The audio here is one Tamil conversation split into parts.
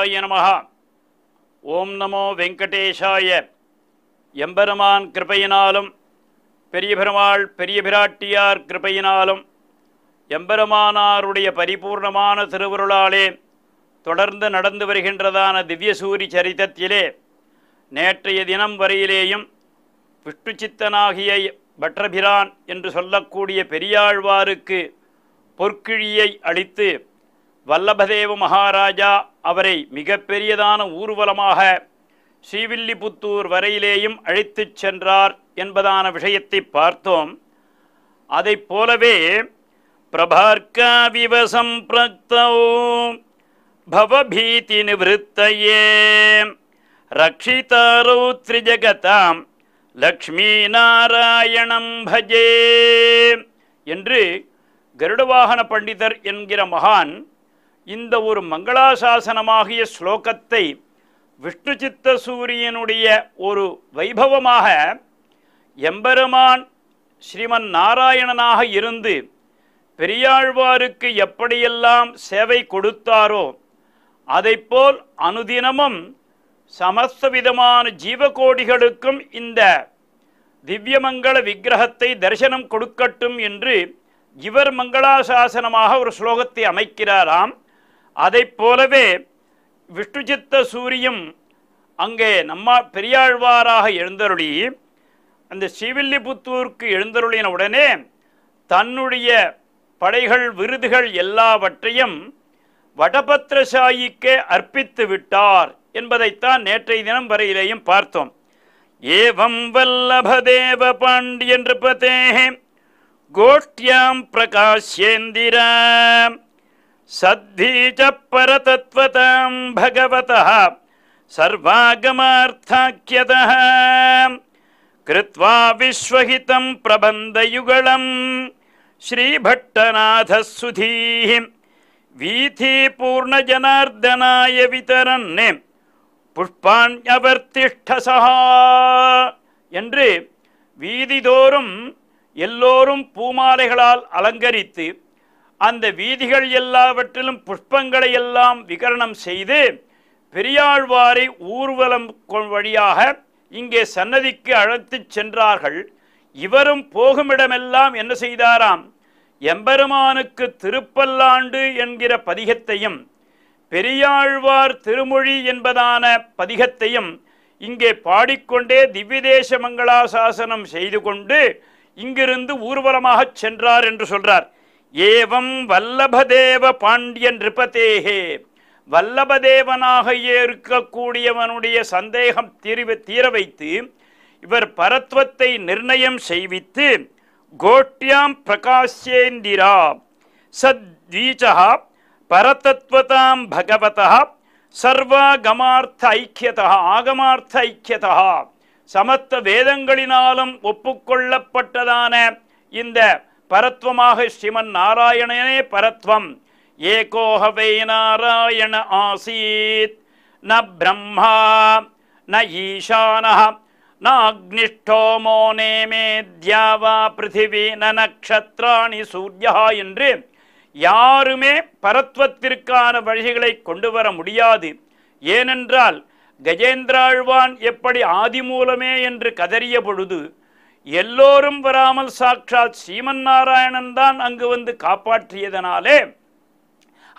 வெங்கடேசாய நமக ஓம் நமோ வெங்கடேஷாய எம்பெருமான் கிருபையினாலும் பெரிய பெருமாள் பெரிய பிராட்டியார் கிருபையினாலும் எம்பெருமானாருடைய பரிபூர்ணமான திருவருளாலே தொடர்ந்து நடந்து வருகின்றதான திவ்யசூரி சரித்திரத்திலே நேற்றைய தினம் வரையிலேயும் விஷ்ணு சித்தனாகிய பற்றபிரான் என்று சொல்லக்கூடிய பெரியாழ்வாருக்கு பொற்கிழியை அளித்து வல்லபதேவ மகாராஜா அவரை மிகப்பெரியதான ஊர்வலமாக ஸ்ரீவில்லிபுத்தூர் வரையிலேயும் அழைத்துச் சென்றார் என்பதான விஷயத்தை பார்த்தோம் அதை போலவே பிரபார்க்காவிவசம் பவபீதி நிவத்தையே ரக்ஷிதாரோ திரிஜகதாம் லக்ஷ்மி நாராயணம் பஜே என்று கருடவாகன பண்டிதர் என்கிற மகான் இந்த ஒரு மங்களாசாசனமாகிய ஸ்லோகத்தை விஷ்ணு சித்த சூரியனுடைய ஒரு வைபவமாக எம்பெருமான் ஸ்ரீமன் நாராயணனாக இருந்து பெரியாழ்வாருக்கு எப்படியெல்லாம் சேவை கொடுத்தாரோ அதைப்போல் அனுதினமும் சமஸ்த விதமான ஜீவகோடிகளுக்கும் இந்த திவ்யமங்கள விக்கிரகத்தை தரிசனம் கொடுக்கட்டும் என்று இவர் மங்களாசாசனமாக ஒரு ஸ்லோகத்தை அமைக்கிறாராம் அதை போலவே விஷ்ணுஜித்த சூரியம் அங்கே நம்ம பெரியாழ்வாராக எழுந்தருளி அந்த ஸ்ரீவில்லிபுத்தூருக்கு எழுந்தருளின உடனே தன்னுடைய படைகள் விருதுகள் எல்லாவற்றையும் வடபத்ரசாயிக்கே அர்ப்பித்து விட்டார் என்பதைத்தான் நேற்றைய தினம் வரையிலேயும் பார்த்தோம் ஏவம் வல்லபதேவ பாண்டியன் பதே கோஷ்டியாம் பிரகாஷேந்திரம் सद्धी च परतत्त्वतां भगवतः सर्वागमार्थाख्यतः कृत्वा विश्वहितं प्रबन्धयुगलं श्रीभट्टनाथः सुधीः वीथीपूर्णजनार्दनाय वितरन् புஷ்பாண்யவர்த்திஷ்டசா என்று வீதிதோறும் எல்லோரும் பூமாலைகளால் அலங்கரித்து அந்த வீதிகள் எல்லாவற்றிலும் புஷ்பங்களை எல்லாம் விகரணம் செய்து பெரியாழ்வாரை ஊர்வலம் வழியாக இங்கே சன்னதிக்கு அழைத்துச் சென்றார்கள் இவரும் போகுமிடமெல்லாம் என்ன செய்தாராம் எம்பெருமானுக்கு திருப்பல்லாண்டு என்கிற பதிகத்தையும் பெரியாழ்வார் திருமொழி என்பதான பதிகத்தையும் இங்கே பாடிக்கொண்டே திவ்யதேச மங்களாசாசனம் செய்து கொண்டு இங்கிருந்து ஊர்வலமாகச் சென்றார் என்று சொல்றார் ஏவம் வல்லபதேவ பாண்டியன் ரிபதேகே வல்லபதேவனாக இருக்கக்கூடியவனுடைய சந்தேகம் தீர்வு தீர வைத்து இவர் பரத்வத்தை நிர்ணயம் செய்வித்து கோட்யாம் பிரகாசேந்திரா சத்வீச்சா பரதத்வதாம் பகவதா சர்வாகமார்த்த ஐக்கியதா ஆகமார்த்த ஐக்கியதா சமத்த வேதங்களினாலும் ஒப்புக்கொள்ளப்பட்டதான இந்த பரத்வமாக ஸ்ரீமன் நாராயணனே பரத்வம் ஏகோஹவை நாராயண ஆசீத் ந பிரம்மா ந ஈசான நாக்னிஷ்டோமோ தியாவா பிருத்திவி ந நக்ஷத்ராணி சூர்யா என்று யாருமே பரத்வத்திற்கான வழிகளை கொண்டு வர முடியாது ஏனென்றால் கஜேந்திராழ்வான் எப்படி ஆதிமூலமே என்று கதறிய பொழுது எல்லோரும் வராமல் சாட்சாத் சீமன் நாராயணன் தான் அங்கு வந்து காப்பாற்றியதனாலே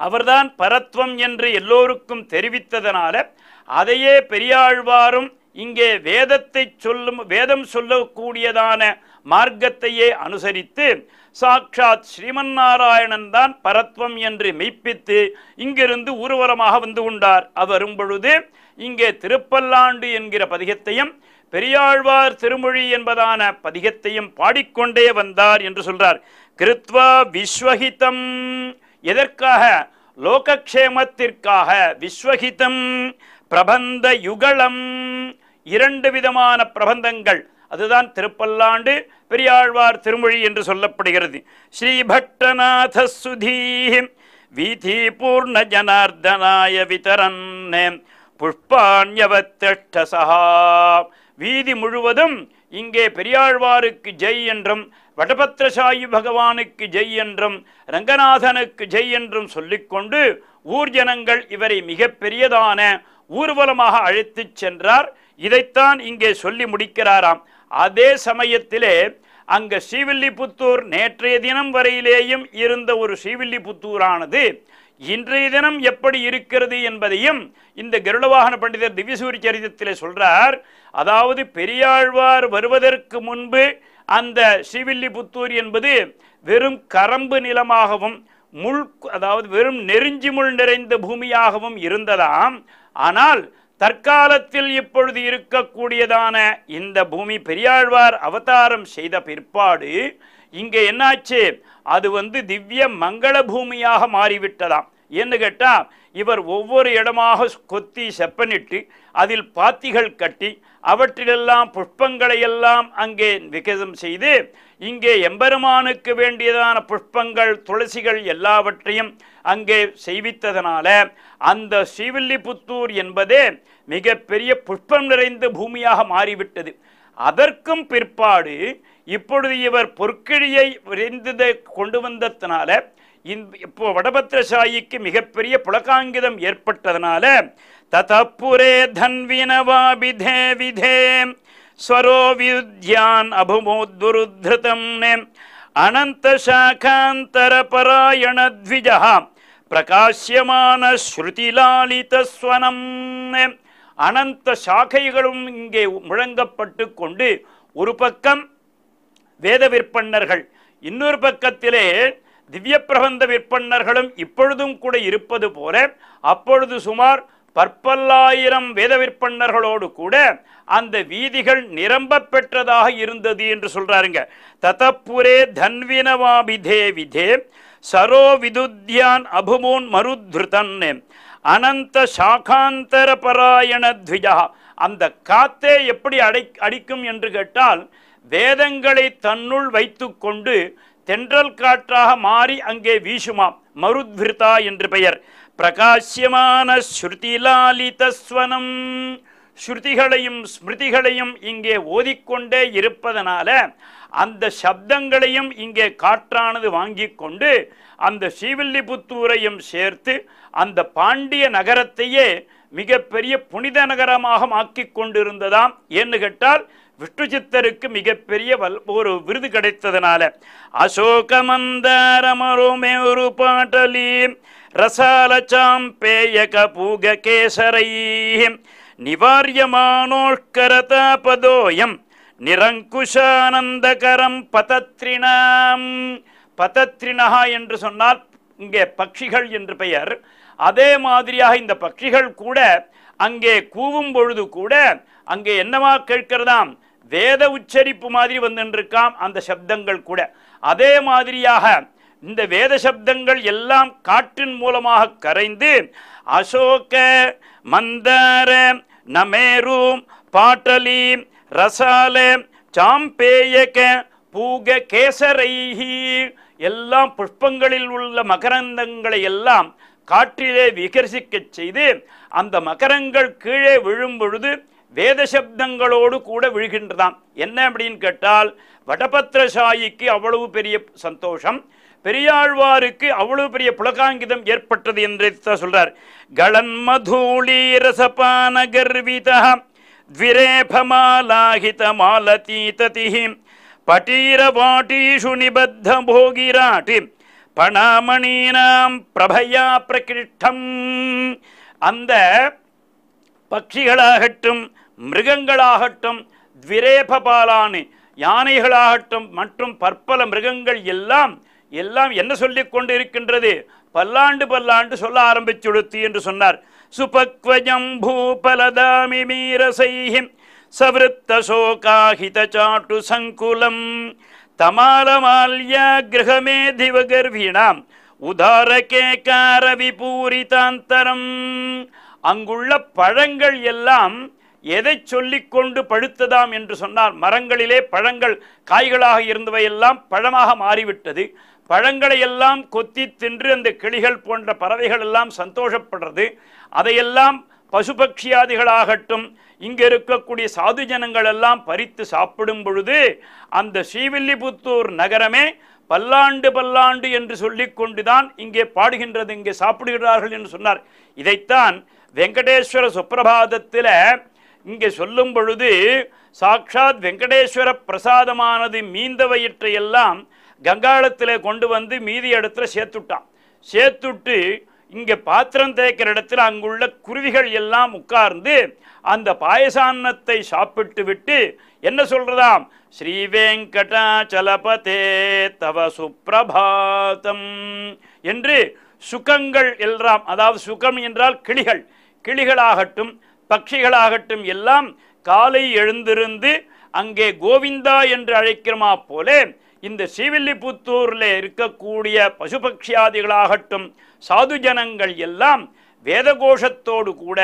அவர்தான் பரத்வம் என்று எல்லோருக்கும் தெரிவித்ததனால அதையே பெரியாழ்வாரும் இங்கே வேதத்தை சொல்லும் வேதம் சொல்லக்கூடியதான மார்க்கத்தையே அனுசரித்து சாட்சாத் ஸ்ரீமன் நாராயணன் தான் பரத்வம் என்று மெய்ப்பித்து இங்கிருந்து ஊர்வலமாக வந்து கொண்டார் அவர் பொழுது இங்கே திருப்பல்லாண்டு என்கிற பதிகத்தையும் பெரியாழ்வார் திருமொழி என்பதான பதிகத்தையும் பாடிக்கொண்டே வந்தார் என்று சொல்றார் கிருத்வா விஸ்வஹிதம் எதற்காக லோகக்ஷேமத்திற்காக விஸ்வஹிதம் பிரபந்த யுகலம் இரண்டு விதமான பிரபந்தங்கள் அதுதான் திருப்பல்லாண்டு பெரியாழ்வார் திருமொழி என்று சொல்லப்படுகிறது ஸ்ரீபட்டநாத சுதீ வீதி பூர்ண ஜனார்தனாய விதரன் புஷ்பாண்யவத்தா வீதி முழுவதும் இங்கே பெரியாழ்வாருக்கு ஜெய் என்றும் வடபத்திரசாயி பகவானுக்கு ஜெய் என்றும் ரங்கநாதனுக்கு ஜெய் என்றும் சொல்லிக்கொண்டு ஊர் ஜனங்கள் இவரை மிகப்பெரியதான ஊர்வலமாக அழைத்துச் சென்றார் இதைத்தான் இங்கே சொல்லி முடிக்கிறாராம் அதே சமயத்திலே அங்கு ஸ்ரீவில்லிபுத்தூர் நேற்றைய தினம் வரையிலேயும் இருந்த ஒரு ஸ்ரீவில்லிபுத்தூரானது இன்றைய தினம் எப்படி இருக்கிறது என்பதையும் இந்த கருடவாகன பண்டிதர் திவ்யசூரி சரிதத்தில் சொல்றார் அதாவது பெரியாழ்வார் வருவதற்கு முன்பு அந்த ஸ்ரீவில்லிபுத்தூர் என்பது வெறும் கரம்பு நிலமாகவும் முள் அதாவது வெறும் நெருஞ்சி முள் நிறைந்த பூமியாகவும் இருந்ததாம் ஆனால் தற்காலத்தில் இப்பொழுது இருக்கக்கூடியதான இந்த பூமி பெரியாழ்வார் அவதாரம் செய்த பிற்பாடு இங்கே என்னாச்சு அது வந்து திவ்ய மங்கள பூமியாக மாறிவிட்டதாம் ஏன்னு கேட்டால் இவர் ஒவ்வொரு இடமாக கொத்தி செப்பனிட்டு அதில் பாத்திகள் கட்டி அவற்றிலெல்லாம் புஷ்பங்களையெல்லாம் அங்கே விகிதம் செய்து இங்கே எம்பெருமானுக்கு வேண்டியதான புஷ்பங்கள் துளசிகள் எல்லாவற்றையும் அங்கே செய்வித்ததனால அந்த ஸ்ரீவில்லிபுத்தூர் என்பதே மிகப்பெரிய புஷ்பம் நிறைந்த பூமியாக மாறிவிட்டது அதற்கும் பிற்பாடு இப்பொழுது இவர் பொற்கிழியை விரைந்து கொண்டு வந்ததுனால இப்போ வடபத்ரசாயிக்கு மிகப்பெரிய புலகாங்கிதம் ஏற்பட்டதுனால ததப்புரே தன்வினவாபிதே விதே ஸ்வரோவித்யான் அபுமோத்ருதம் அனந்த சாகாந்தர பராயண த்விஜா பிரகாசியமான ஸ்ருதிலாலிதஸ்வனம் அனந்த சாகைகளும் இங்கே முழங்கப்பட்டு கொண்டு ஒரு பக்கம் வேத விற்பன்னர்கள் இன்னொரு பக்கத்திலே திவ்ய பிரபந்த விற்பன்னர்களும் இப்பொழுதும் கூட இருப்பது போல அப்பொழுது சுமார் பற்பல்லாயிரம் வேத விற்பன்னர்களோடு கூட அந்த வீதிகள் நிரம்ப பெற்றதாக இருந்தது என்று சொல்றாருங்க ததப்புரே தன்வினவாபிதே விதே சரோ விதுத்யான் அபுமோன் மருத்ருதன் அனந்த சாகாந்தர பராயணத்விஜா அந்த காத்தே எப்படி அடை அடிக்கும் என்று கேட்டால் வேதங்களை தன்னுள் வைத்துக்கொண்டு தென்றல் காற்றாக மாறி அங்கே வீசுமாம் மருத்விருதா என்று பெயர் பிரகாசியமான ஸ்ருதிலாலிதஸ்வனம் ஸ்ருதிகளையும் ஸ்மிருதிகளையும் இங்கே ஓதிக்கொண்டே இருப்பதனால அந்த சப்தங்களையும் இங்கே காற்றானது வாங்கி கொண்டு அந்த ஸ்ரீவில்லிபுத்தூரையும் சேர்த்து அந்த பாண்டிய நகரத்தையே மிகப்பெரிய புனித நகரமாக ஆக்கி கொண்டிருந்ததாம் ஏன்னு கேட்டால் விஷ்ணு மிகப்பெரிய வல் ஒரு விருது கிடைத்ததுனால அசோக மந்தாரமருமே ஒரு பாட்டலி ரசாலச்சாம் பேயக பூக கேசரை நிவாரியமானோஷ்கரதாபதோயம் நிரங்குஷானந்தகரம் பதத்ரிணாம் பதத்ரிணகா என்று சொன்னால் இங்கே பட்சிகள் என்று பெயர் அதே மாதிரியாக இந்த பட்சிகள் கூட அங்கே கூவும் பொழுது கூட அங்கே என்னவா கேட்கிறதாம் வேத உச்சரிப்பு மாதிரி வந்துருக்காம் அந்த சப்தங்கள் கூட அதே மாதிரியாக இந்த வேத சப்தங்கள் எல்லாம் காற்றின் மூலமாக கரைந்து அசோக மந்தார நமேரும் பாட்டலி ரசால சாம்பேயக பூக கேசரைஹி எல்லாம் புஷ்பங்களில் உள்ள மகரந்தங்களை எல்லாம் காற்றிலே விகர்சிக்கச் செய்து அந்த மகரங்கள் கீழே விழும் பொழுது வேத சப்தங்களோடு கூட விழுகின்றதாம் என்ன அப்படின்னு கேட்டால் வடபத்திரசாயிக்கு அவ்வளவு பெரிய சந்தோஷம் பெரியாழ்வாருக்கு அவ்வளவு பெரிய புலகாங்கிதம் ஏற்பட்டது என்று சொல்றார் கலன்மதூளி ரசபான கர்விதா द्विरेफमालाहित मालतीततिः पटीरवाटीषु निबद्ध போகிராட்டி பணாமணீனாம் பிரபையா பிரகிருஷ்டம் அந்த பக்ஷிகளாகட்டும் மிருகங்களாகட்டும் த்விரேபபாலானு யானைகளாகட்டும் மற்றும் பற்பல மிருகங்கள் எல்லாம் எல்லாம் என்ன சொல்லி கொண்டு இருக்கின்றது பல்லாண்டு பல்லாண்டு சொல்ல ஆரம்பிச்சுடுத்து என்று சொன்னார் சுபக்வஜம் பூபலதாமி மீரசைஹிம் சோகாஹித சாட்டு சங்குலம் தமாலமால்யா கிரகமே உதார உதாரகே பூரி தாந்தரம் அங்குள்ள பழங்கள் எல்லாம் எதை சொல்லிக்கொண்டு பழுத்ததாம் என்று சொன்னார் மரங்களிலே பழங்கள் காய்களாக இருந்தவையெல்லாம் பழமாக மாறிவிட்டது பழங்களை எல்லாம் கொத்தி தின்று அந்த கிளிகள் போன்ற பறவைகள் எல்லாம் சந்தோஷப்படுறது அதையெல்லாம் பசுபக்ஷியாதிகளாகட்டும் இங்கே இருக்கக்கூடிய சாது ஜனங்கள் எல்லாம் பறித்து சாப்பிடும் பொழுது அந்த ஸ்ரீவில்லிபுத்தூர் நகரமே பல்லாண்டு பல்லாண்டு என்று சொல்லிக்கொண்டுதான் இங்கே பாடுகின்றது இங்கே சாப்பிடுகிறார்கள் என்று சொன்னார் இதைத்தான் வெங்கடேஸ்வர சுப்பிரபாதத்தில் இங்கே சொல்லும் பொழுது சாட்சாத் வெங்கடேஸ்வர பிரசாதமானது எல்லாம் கங்காளத்தில் கொண்டு வந்து மீதி இடத்துல சேர்த்துட்டான் சேர்த்துட்டு இங்கே பாத்திரம் தேய்க்கிற இடத்துல அங்குள்ள குருவிகள் எல்லாம் உட்கார்ந்து அந்த பாயசான்னத்தை சாப்பிட்டு விட்டு என்ன சொல்கிறதாம் ஸ்ரீ வெங்கடாச்சலபதே தவ சுப்பிரபாதம் என்று சுகங்கள் எல்லாம் அதாவது சுகம் என்றால் கிளிகள் கிளிகளாகட்டும் பட்சிகளாகட்டும் எல்லாம் காலை எழுந்திருந்து அங்கே கோவிந்தா என்று அழைக்கிறமா போலே இந்த ஸ்ரீவில்லிபுத்தூரில் இருக்கக்கூடிய பசுபக்ஷியாதிகளாகட்டும் சாது ஜனங்கள் எல்லாம் வேதகோஷத்தோடு கூட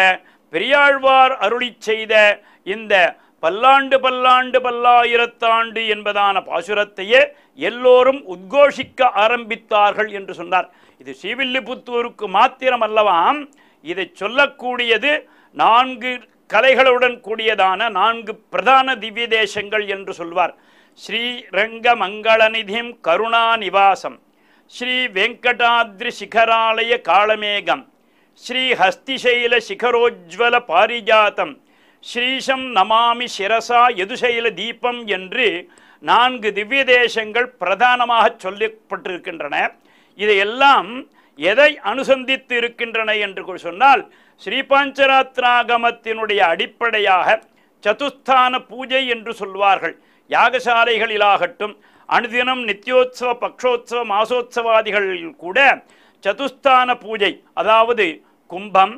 பெரியாழ்வார் அருளி செய்த இந்த பல்லாண்டு பல்லாண்டு பல்லாயிரத்தாண்டு என்பதான பாசுரத்தையே எல்லோரும் உத்கோஷிக்க ஆரம்பித்தார்கள் என்று சொன்னார் இது ஸ்ரீவில்லிபுத்தூருக்கு மாத்திரம் அல்லவாம் இதை சொல்லக்கூடியது நான்கு கலைகளுடன் கூடியதான நான்கு பிரதான திவ்ய தேசங்கள் என்று சொல்வார் ஸ்ரீரங்க மங்களநிதிம் கருணா நிவாசம் ஸ்ரீ வெங்கடாத்ரி சிகராலய காளமேகம் ஸ்ரீ ஹஸ்திசைல சிகரோஜ்வல பாரிஜாத்தம் ஸ்ரீசம் நமாமி சிரசா எதுசைல தீபம் என்று நான்கு திவ்ய தேசங்கள் பிரதானமாக சொல்லப்பட்டிருக்கின்றன இதையெல்லாம் எதை அனுசந்தித்து இருக்கின்றன என்று சொன்னால் ஸ்ரீபாஞ்சராத்ராகமத்தினுடைய அடிப்படையாக சதுஸ்தான பூஜை என்று சொல்வார்கள் யாகசாலைகளிலாகட்டும் அனுதினம் நித்தியோத்சவ பக்ஷோத்சவ மாசோத்சவாதிகளில் கூட சதுஸ்தான பூஜை அதாவது கும்பம்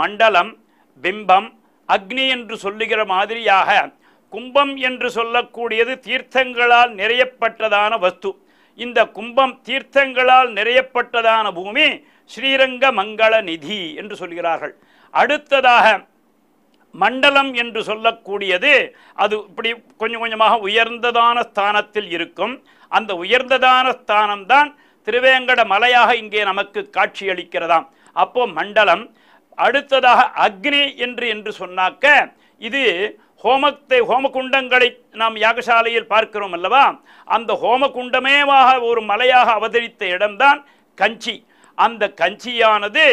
மண்டலம் பிம்பம் அக்னி என்று சொல்லுகிற மாதிரியாக கும்பம் என்று சொல்லக்கூடியது தீர்த்தங்களால் நிறையப்பட்டதான வஸ்து இந்த கும்பம் தீர்த்தங்களால் நிறையப்பட்டதான பூமி ஸ்ரீரங்க மங்கள நிதி என்று சொல்கிறார்கள் அடுத்ததாக மண்டலம் என்று சொல்லக்கூடியது அது இப்படி கொஞ்சம் கொஞ்சமாக உயர்ந்ததான ஸ்தானத்தில் இருக்கும் அந்த உயர்ந்ததான ஸ்தானம்தான் திருவேங்கட மலையாக இங்கே நமக்கு காட்சியளிக்கிறதாம் அப்போ மண்டலம் அடுத்ததாக அக்னி என்று என்று சொன்னாக்க இது ஹோமத்தை ஹோமகுண்டங்களை நாம் யாகசாலையில் பார்க்கிறோம் அல்லவா அந்த ஹோமகுண்டமேவாக ஒரு மலையாக அவதரித்த இடம்தான் கஞ்சி அந்த கஞ்சியானது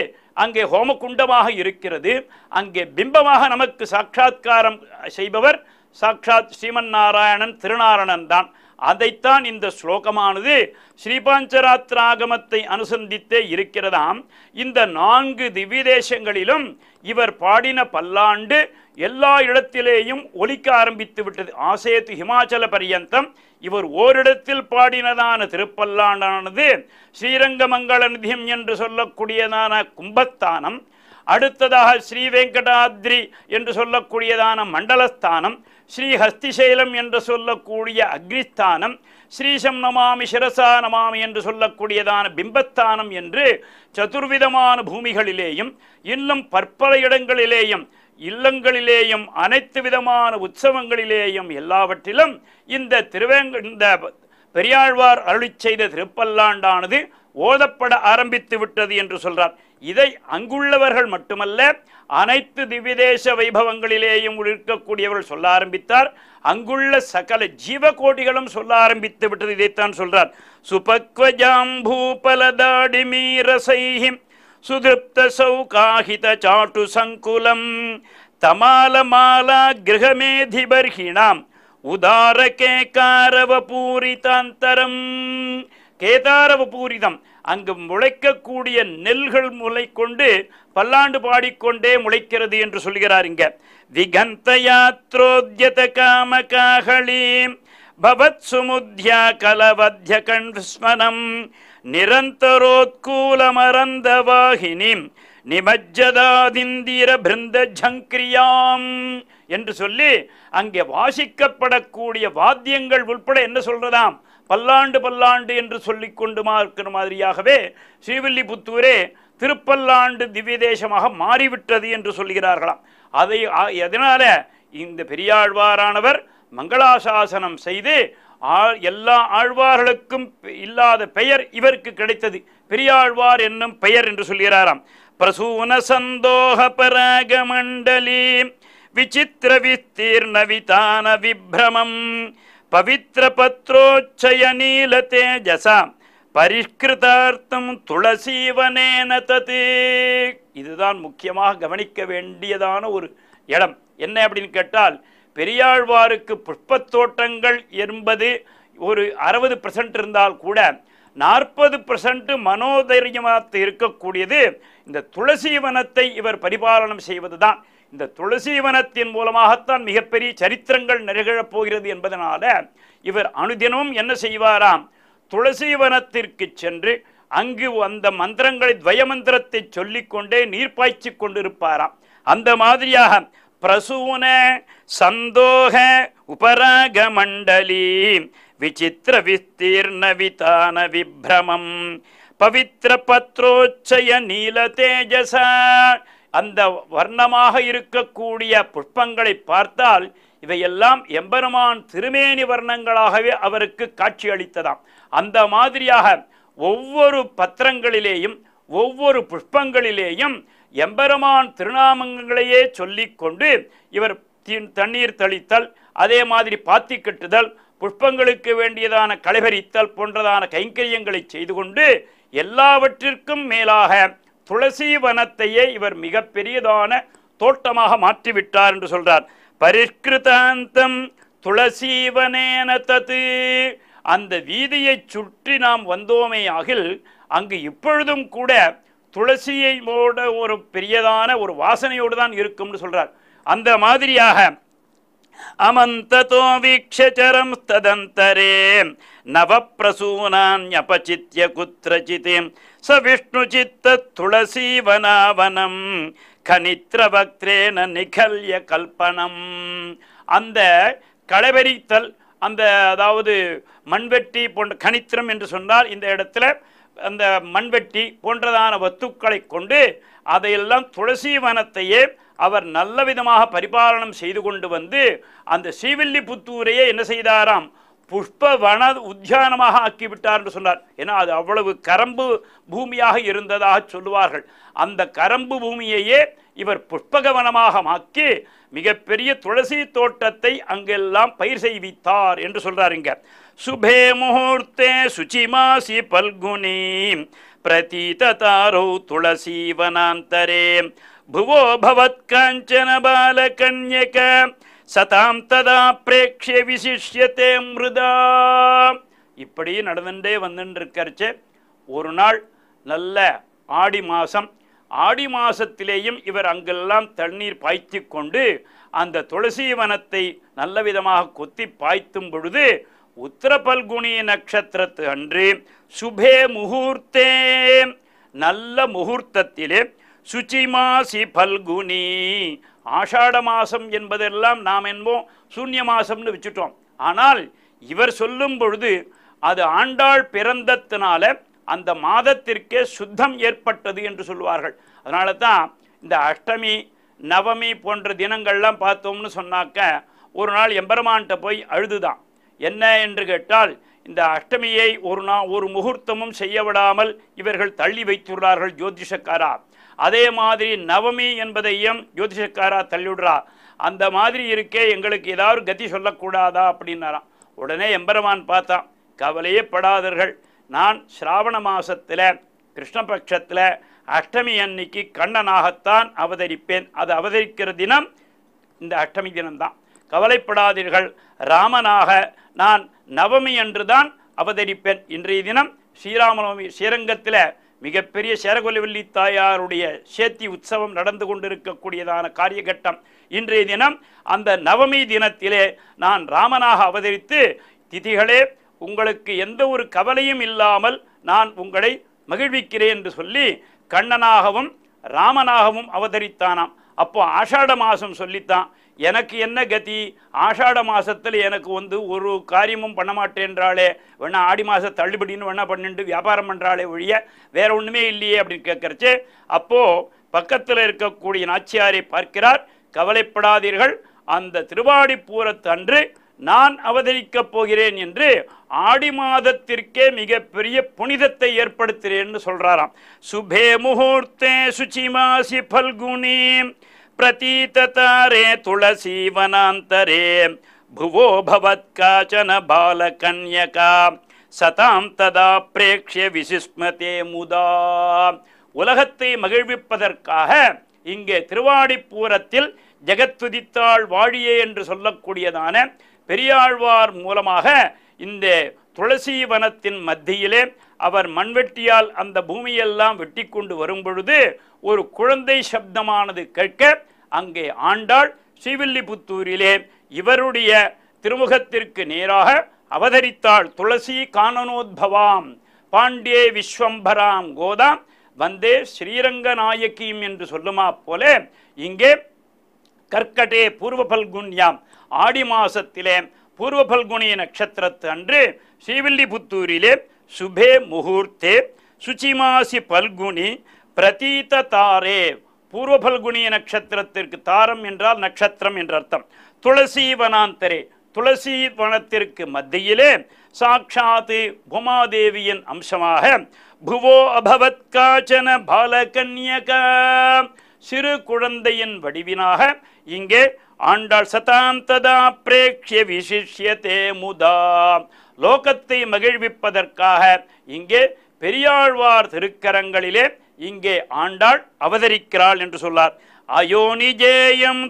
அங்கே ஹோமகுண்டமாக இருக்கிறது அங்கே பிம்பமாக நமக்கு சாட்சா்காரம் செய்பவர் சாட்சாத் ஸ்ரீமன் நாராயணன் திருநாராயணன் தான் அதைத்தான் இந்த ஸ்லோகமானது ஸ்ரீபாஞ்சராத்திராகமத்தை அனுசந்தித்தே இருக்கிறதாம் இந்த நான்கு தேசங்களிலும் இவர் பாடின பல்லாண்டு எல்லா இடத்திலேயும் ஒலிக்க ஆரம்பித்து விட்டது ஆசேத்து ஹிமாச்சல பரியந்தம் இவர் ஓரிடத்தில் பாடினதான திருப்பல்லாண்டானது ஸ்ரீரங்கமங்கள நிதியம் என்று சொல்லக்கூடியதான கும்பத்தானம் அடுத்ததாக ஸ்ரீ வெங்கடாத்ரி என்று சொல்லக்கூடியதான மண்டலஸ்தானம் ஸ்ரீ ஹஸ்திசைலம் என்று சொல்லக்கூடிய அக்னிஸ்தானம் ஸ்ரீசம் நமாமி சிரசா நமாமி என்று சொல்லக்கூடியதான பிம்பஸ்தானம் என்று சதுர்விதமான பூமிகளிலேயும் இன்னும் பற்பல இடங்களிலேயும் இல்லங்களிலேயும் அனைத்து விதமான உற்சவங்களிலேயும் எல்லாவற்றிலும் இந்த திருவேங்க இந்த பெரியாழ்வார் அருளி செய்த திருப்பல்லாண்டானது ஓதப்பட ஆரம்பித்து விட்டது என்று சொல்றார் இதை அங்குள்ளவர்கள் மட்டுமல்ல அனைத்து திவ்விதேச வைபவங்களிலேயும் இருக்கக்கூடியவர்கள் சொல்ல ஆரம்பித்தார் அங்குள்ள சகல ஜீவகோடிகளும் சொல்ல ஆரம்பித்து விட்டது இதைத்தான் சொல்றார் சுபக்வஜாம் பூபலதாடி சுதிருப்த சௌகாஹித சாட்டு சங்குலம் தமாலமாலா கிரகமேதிபர்ஹிணாம் உதார கேகாரவ பூரிதாந்தரம் கேதாரவ பூரிதம் அங்கு முளைக்கக்கூடிய நெல்கள் முளைக்கொண்டு பல்லாண்டு பாடிக்கொண்டே முளைக்கிறது என்று சொல்கிறார் இங்க விகந்த யாத்ரோத்யத காமகாகளி பவத் சுமுத்யா கலவத்ய கண்ஸ்மனம் நிரந்தரோத்கூலமரந்த வாகினி நிமஜ்ஜதாதிந்திர பிருந்த ஜங்கிரியாம் என்று சொல்லி அங்கே வாசிக்கப்படக்கூடிய வாத்தியங்கள் உள்பட என்ன சொல்றதாம் பல்லாண்டு பல்லாண்டு என்று கொண்டு மாற்கிற மாதிரியாகவே ஸ்ரீவில்லிபுத்தூரே திருப்பல்லாண்டு திவ்ய தேசமாக மாறிவிட்டது என்று சொல்கிறார்களாம் அதை எதனால இந்த பெரியாழ்வாரானவர் மங்களாசாசனம் செய்து எல்லா ஆழ்வார்களுக்கும் இல்லாத பெயர் இவருக்கு கிடைத்தது பெரியாழ்வார் என்னும் பெயர் என்று சொல்கிறாராம் பிரசூன சந்தோக பராக மண்டலி விசித்திர விஸ்தீர்ண விதான விப்ரமம் பவித்திரபத்ரோச்சயநீலதேஜசாம் பரிஷ்கிருதார்த்தம் துளசீவனேன தது இதுதான் முக்கியமாக கவனிக்க வேண்டியதான ஒரு இடம் என்ன அப்படின்னு கேட்டால் பெரியாழ்வாருக்கு புஷ்பத்தோட்டங்கள் என்பது ஒரு அறுபது பர்சன்ட் இருந்தால் கூட நாற்பது பர்சன்ட் மனோதைரியமாக இருக்கக்கூடியது இந்த துளசி வனத்தை இவர் பரிபாலனம் செய்வது தான் இந்த துளசி வனத்தின் மூலமாகத்தான் மிகப்பெரிய சரித்திரங்கள் நிகழப் போகிறது என்பதனால இவர் அனுதினமும் என்ன செய்வாராம் துளசி வனத்திற்கு சென்று அங்கு அந்த மந்திரங்களை துவயமந்திரத்தை சொல்லிக்கொண்டே நீர்ப்பாய்ச்சி கொண்டிருப்பாராம் அந்த மாதிரியாக பிரசூன சந்தோக உபராக மண்டலி விசித்திர விஸ்தீர்ண விதான விப்ரமம் பவித்திர பத்ரோச்சய நீல தேஜசா அந்த வர்ணமாக இருக்கக்கூடிய புஷ்பங்களை பார்த்தால் இவையெல்லாம் எம்பெருமான் திருமேனி வர்ணங்களாகவே அவருக்கு காட்சி அளித்ததாம் அந்த மாதிரியாக ஒவ்வொரு பத்திரங்களிலேயும் ஒவ்வொரு புஷ்பங்களிலேயும் எம்பெருமான் திருநாமங்களையே சொல்லிக்கொண்டு இவர் தண்ணீர் தளித்தல் அதே மாதிரி பாத்தி கட்டுதல் புஷ்பங்களுக்கு வேண்டியதான கலைவரித்தல் போன்றதான கைங்கரியங்களை செய்து கொண்டு எல்லாவற்றிற்கும் மேலாக துளசி வனத்தையே இவர் மிகப்பெரியதான தோட்டமாக மாற்றிவிட்டார் என்று சொல்றார் பரிஷ்கிருதாந்தம் துளசீவனேன தத்து அந்த வீதியை சுற்றி நாம் வந்தோமே அகில் அங்கு இப்பொழுதும் கூட போட ஒரு பெரியதான ஒரு வாசனையோடு தான் இருக்கும்னு சொல்கிறார் அந்த மாதிரியாக அமந்ததோ अमन्ततो ச விஷ்ணு சித்த துளசி स विष्णुचित्तुळसीवनावनं खनित्रवक्त्रेण நிகழ்ய கல்பனம் அந்த களவெறித்தல் அந்த அதாவது மண்வெட்டி போன்ற கனித்திரம் என்று சொன்னால் இந்த இடத்துல அந்த மண்வெட்டி போன்றதான வத்துக்களை கொண்டு அதையெல்லாம் துளசி வனத்தையே அவர் நல்ல விதமாக பரிபாலனம் செய்து கொண்டு வந்து அந்த ஸ்ரீவில்லிபுத்தூரையே என்ன செய்தாராம் புஷ்ப வன உத்தியானமாக ஆக்கிவிட்டார் என்று சொன்னார் ஏன்னா அது அவ்வளவு கரம்பு பூமியாக இருந்ததாக சொல்லுவார்கள் அந்த கரம்பு பூமியையே இவர் புஷ்பகவனமாக மாக்கி மிகப்பெரிய துளசி தோட்டத்தை அங்கெல்லாம் பயிர் செய்வித்தார் என்று சொல்றார் இங்க சுபே முகூர்த்தே மாசி பல்குனி பிரதீதாரோ துளசி வனாந்தரே भुवो भवत्काञ्चन बालकन्यक சதாம் ததா பிரேக்ஷ விசிஷ்யத்தே மிருதா இப்படி நடந்துட்டே வந்துட்டு இருக்கிறச்சு ஒரு நாள் நல்ல ஆடி மாதம் ஆடி மாதத்திலேயும் இவர் அங்கெல்லாம் தண்ணீர் பாய்ச்சி கொண்டு அந்த துளசி வனத்தை நல்ல விதமாக கொத்தி பாய்த்தும் பொழுது உத்தரபல்குனி நட்சத்திரத்து அன்று சுபே முகூர்த்தே நல்ல முகூர்த்தத்திலே சுச்சிமாசி பல்குனி ஆஷாட மாசம் என்பதெல்லாம் நாம் என்போம் சூன்ய மாசம்னு வச்சுட்டோம் ஆனால் இவர் சொல்லும் பொழுது அது ஆண்டாள் பிறந்தத்தினால அந்த மாதத்திற்கே சுத்தம் ஏற்பட்டது என்று சொல்வார்கள் அதனால தான் இந்த அஷ்டமி நவமி போன்ற தினங்கள்லாம் பார்த்தோம்னு சொன்னாக்க ஒரு நாள் எம்பெருமான்கிட்ட போய் அழுதுதான் என்ன என்று கேட்டால் இந்த அஷ்டமியை ஒரு நாள் ஒரு முகூர்த்தமும் செய்ய விடாமல் இவர்கள் தள்ளி வைத்துள்ளார்கள் ஜோதிஷக்காரா அதே மாதிரி நவமி என்பதையும் ஜோதிஷக்காரா தள்ளிவிடுறா அந்த மாதிரி இருக்கே எங்களுக்கு ஏதாவது கதி சொல்லக்கூடாதா அப்படின்னாராம் உடனே எம்பெருமான் பார்த்தான் கவலையே படாதர்கள் நான் ஸ்ராவண மாசத்தில் கிருஷ்ணபக்ஷத்தில் அஷ்டமி அன்னைக்கு கண்ணனாகத்தான் அவதரிப்பேன் அது அவதரிக்கிற தினம் இந்த அஷ்டமி தினம்தான் கவலைப்படாதீர்கள் ராமனாக நான் நவமி அன்று தான் அவதரிப்பேன் இன்றைய தினம் ஸ்ரீராமநவமி ஸ்ரீரங்கத்தில் மிகப்பெரிய சேரகொலவல்லி தாயாருடைய சேத்தி உற்சவம் நடந்து கொண்டிருக்கக்கூடியதான காரியகட்டம் இன்றைய தினம் அந்த நவமி தினத்திலே நான் ராமனாக அவதரித்து திதிகளே உங்களுக்கு எந்த ஒரு கவலையும் இல்லாமல் நான் உங்களை மகிழ்விக்கிறேன் என்று சொல்லி கண்ணனாகவும் ராமனாகவும் அவதரித்தானாம் அப்போ ஆஷாட மாதம் சொல்லித்தான் எனக்கு என்ன கதி ஆஷாட மாசத்தில் எனக்கு வந்து ஒரு காரியமும் பண்ண மாட்டேன்றாலே வேணா ஆடி மாதம் தள்ளுபடின்னு வேணா பண்ணிட்டு வியாபாரம் பண்ணுறாளே ஒழிய வேற ஒன்றுமே இல்லையே அப்படின்னு கேட்கறச்சு அப்போது பக்கத்தில் இருக்கக்கூடிய நாச்சியாரை பார்க்கிறார் கவலைப்படாதீர்கள் அந்த திருவாடி பூரத்தன்று நான் அவதரிக்கப் போகிறேன் என்று ஆடி மாதத்திற்கே மிகப்பெரிய புனிதத்தை ஏற்படுத்துகிறேன்னு சொல்கிறாராம் சுபே முகூர்த்தே சுச்சிமாசி பல்குனி துளசீவனாந்தரே तुलसीवनान्तरे பவத் भवत्काचन பாலகன்யகா சதாம் ததா பிரேக்ஷிய விசிஸ்மதே முதா உலகத்தை மகிழ்விப்பதற்காக இங்கே திருவாடிப்பூரத்தில் ஜெகத்துதித்தாள் வாழியே என்று சொல்லக்கூடியதான பெரியாழ்வார் மூலமாக இந்த துளசி வனத்தின் மத்தியிலே அவர் மண்வெட்டியால் அந்த பூமியெல்லாம் வெட்டி கொண்டு வரும் பொழுது ஒரு குழந்தை சப்தமானது கேட்க அங்கே ஆண்டாள் ஸ்ரீவில்லிபுத்தூரிலே இவருடைய திருமுகத்திற்கு நேராக அவதரித்தாள் துளசி காணனோத்பவாம் பாண்டியே விஸ்வம்பராம் கோதாம் வந்தே ஸ்ரீரங்க நாயக்கியும் என்று சொல்லுமா போல இங்கே கற்கட்டே பூர்வ பல்குன்யாம் ஆடி மாசத்திலே பூர்வ பல்குனி நட்சத்திரத்து அன்று ஸ்ரீவில்லிபுத்தூரிலே శుభే ముహూర్తే சுச்சிமாசி பல்குனி பிரதீத தாரே பூர்வ பல்குனி நட்சத்திரத்திற்கு தாரம் என்றால் நட்சத்திரம் என்ற அர்த்தம் துளசி வனாந்தரே துளசி வனத்திற்கு மத்தியிலே சாட்சாத்து உமாதேவியின் அம்சமாக புவோ அபவத் காச்சன பாலகன்யகா சிறு குழந்தையின் வடிவினாக இங்கே ஆண்டாள் சதாந்ததா பிரேக்ஷ தே முதா லோகத்தை மகிழ்விப்பதற்காக இங்கே பெரியாழ்வார் திருக்கரங்களிலே இங்கே ஆண்டாள் அவதரிக்கிறாள் என்று சொல்லார் அயோனிஜேயம்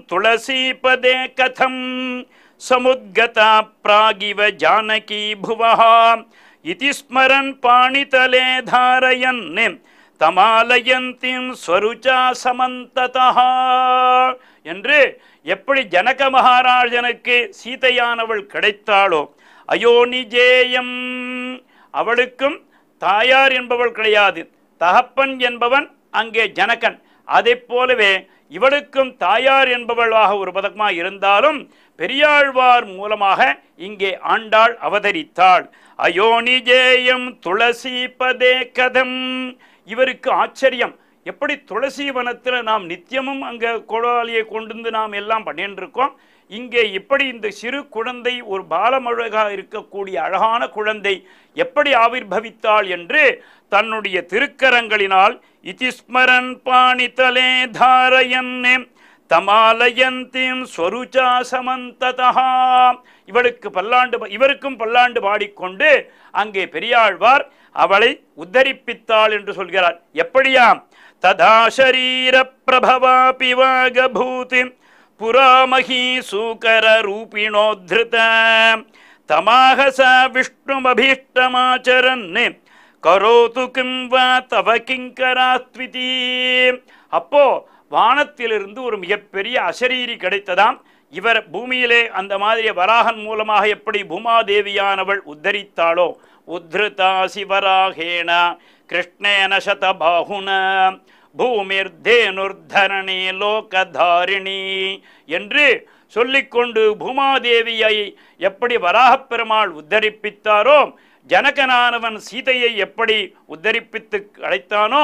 பதே கதம் சமுத்கதா பிராகிவ ஜானகி புவஹா இதிஸ்மரன் ஸ்மரன் பாணிதலே தாரயன் தமாலயந்திம் ஸ்வருச்சா சமந்ததா என்று எப்படி ஜனக மகாராஜனுக்கு சீதையானவள் கிடைத்தாளோ அயோனி ஜேயம் அவளுக்கும் தாயார் என்பவள் கிடையாது தகப்பன் என்பவன் அங்கே ஜனகன் அதை போலவே இவளுக்கும் தாயார் என்பவளாக ஒரு பதக்கமாக இருந்தாலும் பெரியாழ்வார் மூலமாக இங்கே ஆண்டாள் அவதரித்தாள் அயோனி ஜேயம் துளசி பதே கதம் இவருக்கு ஆச்சரியம் எப்படி துளசி வனத்தில் நாம் நித்தியமும் அங்கே கோடாலியை கொண்டு நாம் எல்லாம் பண்ணிட்டு இருக்கோம் இங்கே இப்படி இந்த சிறு குழந்தை ஒரு பாலமழகாக இருக்கக்கூடிய அழகான குழந்தை எப்படி பவித்தாள் என்று தன்னுடைய திருக்கரங்களினால் இதிஸ்மரன் பாணி தலே தாரயன்னே தமாலயந்திம் ஸ்வருஜா சமந்ததா இவளுக்கு பல்லாண்டு இவருக்கும் பல்லாண்டு பாடிக்கொண்டு அங்கே பெரியாழ்வார் அவளை உத்தரிப்பித்தாள் என்று சொல்கிறார் எப்படியாம் ததா பிரபவா பிவாக பூதின் புராமஹி சூகர ரூபிணோத்ருத தமாக ச விஷ்ணுமபீஷ்டமாச்சரன் கரோது கிம் வா தவ கிங்கராத்விதி அப்போ வானத்திலிருந்து ஒரு மிகப்பெரிய அசரீரி கிடைத்ததாம் இவர் பூமியிலே அந்த மாதிரி வராகன் மூலமாக எப்படி பூமாதேவியானவள் உத்தரித்தாளோ உத்ருதா சிவராகேன கிருஷ்ணேன சதபாகுன பூமிர்தேனுர்தரணி லோகதாரிணி என்று சொல்லிக்கொண்டு பூமாதேவியை எப்படி பெருமாள் உத்தரிப்பித்தாரோ ஜனகனானவன் சீதையை எப்படி உத்தரிப்பித்து அழைத்தானோ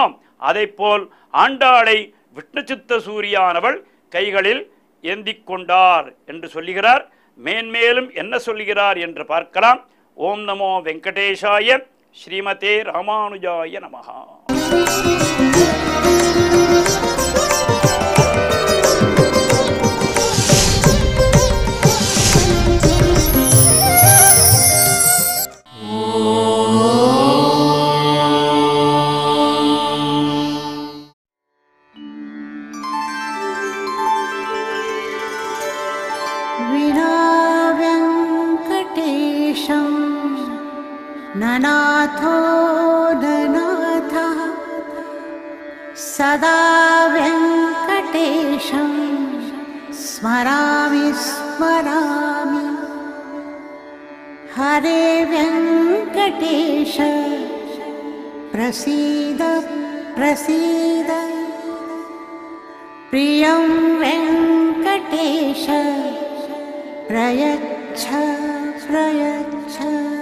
போல் ஆண்டாளை விஷ்ணுச்சித்த சூரியானவள் கைகளில் ஏந்தி கொண்டார் என்று சொல்லுகிறார் மேன்மேலும் என்ன சொல்லுகிறார் என்று பார்க்கலாம் ஓம் நமோ வெங்கடேஷாய ஸ்ரீமதே ராமானுஜாய நமகா वेङ्कटेश प्रयच्छ प्रयच्छ